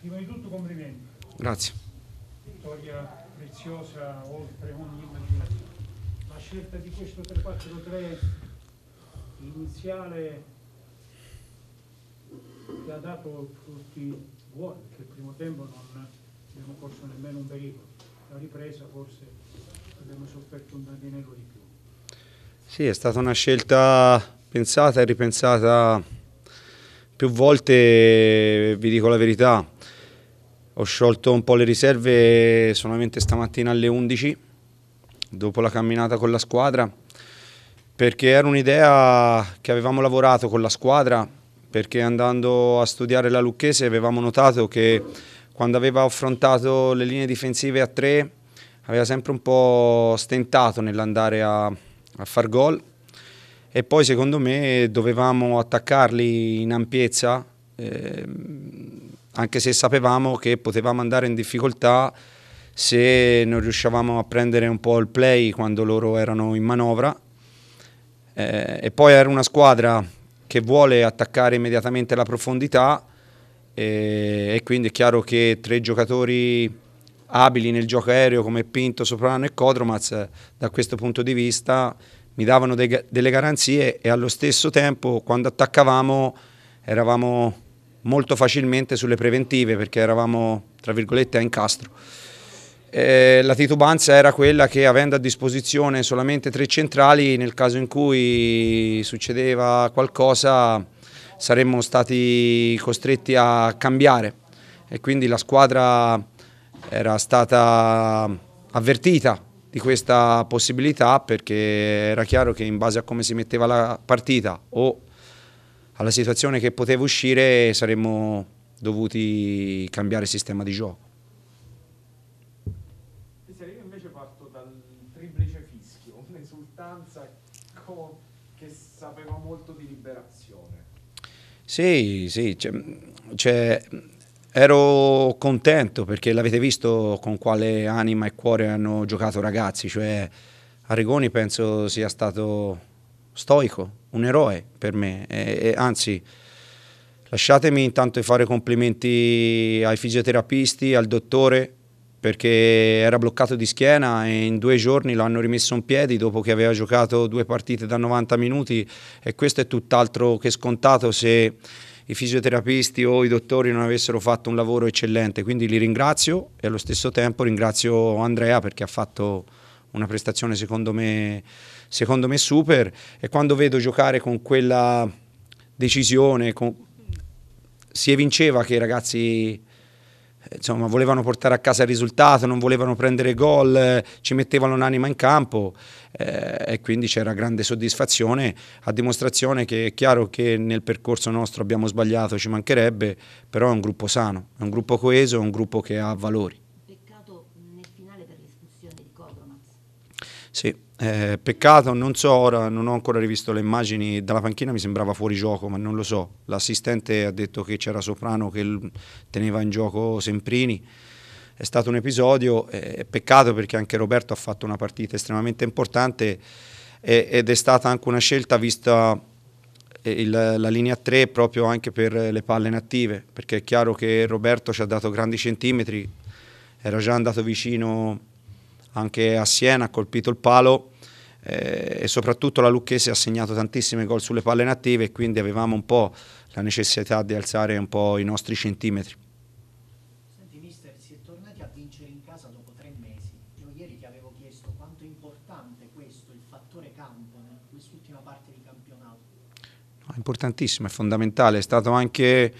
Prima di tutto complimenti. Grazie. Vittoria preziosa oltre ogni immaginazione. La scelta di questo 3-4-3 iniziale che ha dato frutti buoni, perché il primo tempo non abbiamo corso nemmeno un pericolo. La ripresa forse abbiamo sofferto un dandinello di più. Sì, è stata una scelta pensata e ripensata più volte, vi dico la verità, ho sciolto un po' le riserve solamente stamattina alle 11, dopo la camminata con la squadra, perché era un'idea che avevamo lavorato con la squadra, perché andando a studiare la Lucchese avevamo notato che quando aveva affrontato le linee difensive a tre aveva sempre un po' stentato nell'andare a, a far gol e poi secondo me dovevamo attaccarli in ampiezza, eh, anche se sapevamo che potevamo andare in difficoltà se non riuscivamo a prendere un po' il play quando loro erano in manovra. Eh, e poi era una squadra che vuole attaccare immediatamente la profondità eh, e quindi è chiaro che tre giocatori abili nel gioco aereo come Pinto, Soprano e Codromaz da questo punto di vista mi davano de- delle garanzie e allo stesso tempo quando attaccavamo eravamo molto facilmente sulle preventive perché eravamo tra virgolette a incastro. Eh, la titubanza era quella che avendo a disposizione solamente tre centrali nel caso in cui succedeva qualcosa saremmo stati costretti a cambiare e quindi la squadra era stata avvertita di questa possibilità perché era chiaro che in base a come si metteva la partita o alla situazione che poteva uscire saremmo dovuti cambiare sistema di gioco. Io invece parto dal triplice fischio, un'esultanza che sapeva molto di liberazione. Sì, sì, c'è Ero contento perché l'avete visto con quale anima e cuore hanno giocato ragazzi, cioè Arrigoni penso sia stato stoico, un eroe per me, e, e anzi lasciatemi intanto fare complimenti ai fisioterapisti, al dottore perché era bloccato di schiena e in due giorni l'hanno rimesso in piedi dopo che aveva giocato due partite da 90 minuti e questo è tutt'altro che scontato se i fisioterapisti o i dottori non avessero fatto un lavoro eccellente, quindi li ringrazio e allo stesso tempo ringrazio Andrea perché ha fatto una prestazione secondo me, secondo me super e quando vedo giocare con quella decisione con... si evinceva che i ragazzi insomma, volevano portare a casa il risultato, non volevano prendere gol, eh, ci mettevano un'anima in campo eh, e quindi c'era grande soddisfazione a dimostrazione che è chiaro che nel percorso nostro abbiamo sbagliato, ci mancherebbe, però è un gruppo sano, è un gruppo coeso, è un gruppo che ha valori. Sì, eh, peccato, non so ora, non ho ancora rivisto le immagini dalla panchina, mi sembrava fuori gioco, ma non lo so. L'assistente ha detto che c'era Soprano che teneva in gioco Semprini. È stato un episodio, eh, peccato perché anche Roberto ha fatto una partita estremamente importante eh, ed è stata anche una scelta vista eh, il, la linea 3 proprio anche per le palle native, perché è chiaro che Roberto ci ha dato grandi centimetri, era già andato vicino anche a Siena ha colpito il palo eh, e soprattutto la Lucchese ha segnato tantissimi gol sulle palle native e quindi avevamo un po' la necessità di alzare un po' i nostri centimetri. Senti mister, si è tornati a vincere in casa dopo tre mesi. Io ieri ti avevo chiesto quanto è importante questo, il fattore campo, in quest'ultima parte di campionato. No, è importantissimo, è fondamentale, è stato anche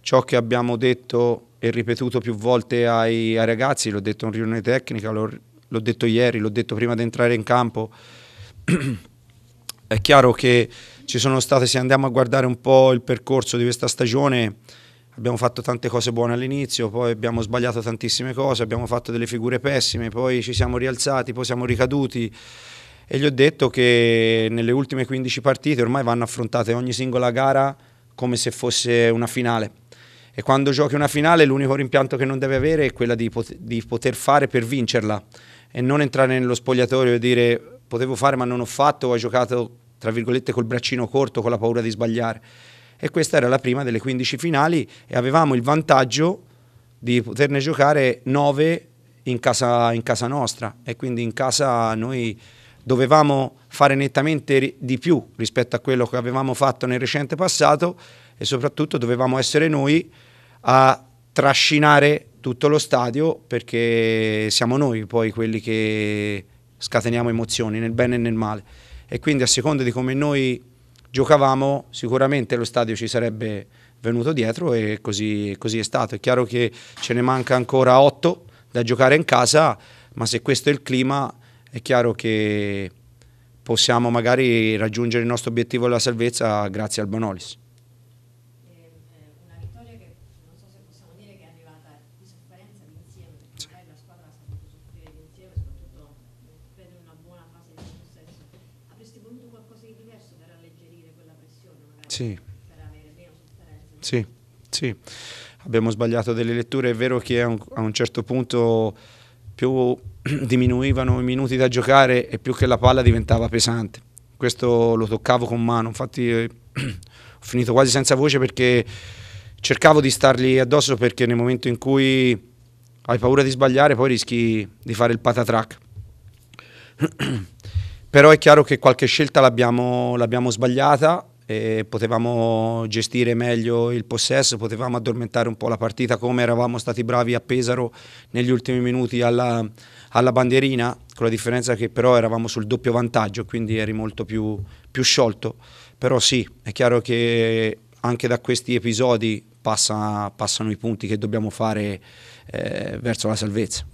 ciò che abbiamo detto e ripetuto più volte ai, ai ragazzi, l'ho detto in riunione tecnica, l'ho l'ho detto ieri, l'ho detto prima di entrare in campo, è chiaro che ci sono state, se andiamo a guardare un po' il percorso di questa stagione, abbiamo fatto tante cose buone all'inizio, poi abbiamo sbagliato tantissime cose, abbiamo fatto delle figure pessime, poi ci siamo rialzati, poi siamo ricaduti e gli ho detto che nelle ultime 15 partite ormai vanno affrontate ogni singola gara come se fosse una finale. E quando giochi una finale l'unico rimpianto che non deve avere è quella di, poter fare per vincerla e non entrare nello spogliatorio e dire potevo fare ma non ho fatto o hai giocato tra virgolette col braccino corto con la paura di sbagliare e questa era la prima delle 15 finali e avevamo il vantaggio di poterne giocare 9 in casa, in casa nostra e quindi in casa noi dovevamo fare nettamente di più rispetto a quello che avevamo fatto nel recente passato e soprattutto dovevamo essere noi a trascinare tutto lo stadio perché siamo noi poi quelli che scateniamo emozioni nel bene e nel male e quindi a seconda di come noi giocavamo sicuramente lo stadio ci sarebbe venuto dietro e così, così è stato. È chiaro che ce ne manca ancora 8 da giocare in casa, ma se questo è il clima è chiaro che possiamo magari raggiungere il nostro obiettivo della salvezza grazie al Bonolis. Sì. Sì, sì. Abbiamo sbagliato delle letture, è vero che a un, a un certo punto più diminuivano i minuti da giocare e più che la palla diventava pesante. Questo lo toccavo con mano, infatti eh, ho finito quasi senza voce perché cercavo di stargli addosso perché nel momento in cui hai paura di sbagliare poi rischi di fare il patatrack. Però è chiaro che qualche scelta l'abbiamo, l'abbiamo sbagliata potevamo gestire meglio il possesso, potevamo addormentare un po' la partita come eravamo stati bravi a Pesaro negli ultimi minuti alla, alla bandierina, con la differenza che però eravamo sul doppio vantaggio, quindi eri molto più, più sciolto. Però sì, è chiaro che anche da questi episodi passa, passano i punti che dobbiamo fare eh, verso la salvezza.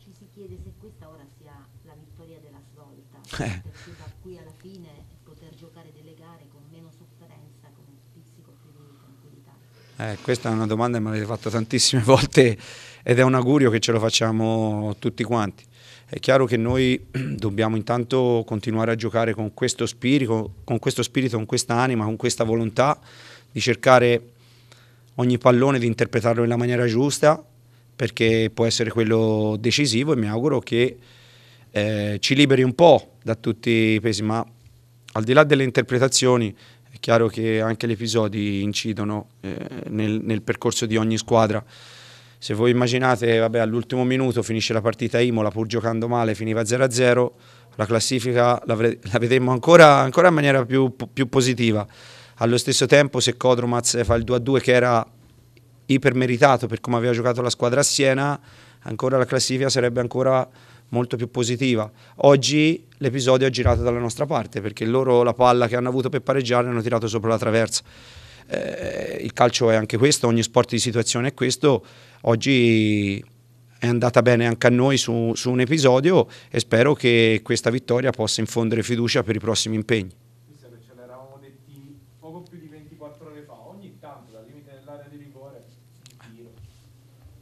Ci si chiede se questa ora sia la vittoria della svolta. Eh. Eh, questa è una domanda che mi avete fatto tantissime volte ed è un augurio che ce lo facciamo tutti quanti. È chiaro che noi dobbiamo intanto continuare a giocare con questo spirito, con questo spirito, con questa anima, con questa volontà di cercare ogni pallone di interpretarlo nella maniera giusta perché può essere quello decisivo e mi auguro che eh, ci liberi un po' da tutti i pesi, ma al di là delle interpretazioni chiaro che anche gli episodi incidono eh, nel, nel, percorso di ogni squadra. Se voi immaginate, vabbè, all'ultimo minuto finisce la partita Imola, pur giocando male, finiva 0-0, la classifica la, la vedremo ancora, ancora, in maniera più, più, positiva. Allo stesso tempo, se Kodromaz fa il 2-2 che era ipermeritato per come aveva giocato la squadra a Siena, ancora la classifica sarebbe ancora molto più positiva. Oggi l'episodio è girato dalla nostra parte perché loro la palla che hanno avuto per pareggiare hanno tirato sopra la traversa. Eh, il calcio è anche questo, ogni sport di situazione è questo. Oggi è andata bene anche a noi su, su un episodio e spero che questa vittoria possa infondere fiducia per i prossimi impegni.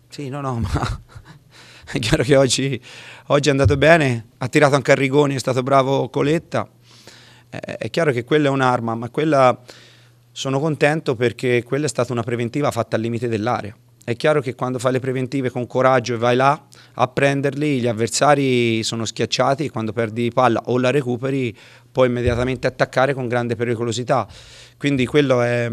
Sì, no, no, ma è chiaro che oggi, Oggi è andato bene, ha tirato anche a Rigoni, è stato bravo Coletta. Eh, è chiaro che quella è un'arma, ma quella sono contento perché quella è stata una preventiva fatta al limite dell'area. È chiaro che quando fai le preventive con coraggio e vai là a prenderli, gli avversari sono schiacciati e quando perdi palla o la recuperi puoi immediatamente attaccare con grande pericolosità. Quindi quello è,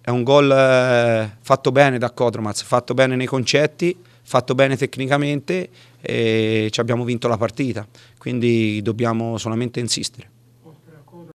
è un gol eh, fatto bene da Kodromaz, fatto bene nei concetti, fatto bene tecnicamente e ci abbiamo vinto la partita, quindi dobbiamo solamente insistere.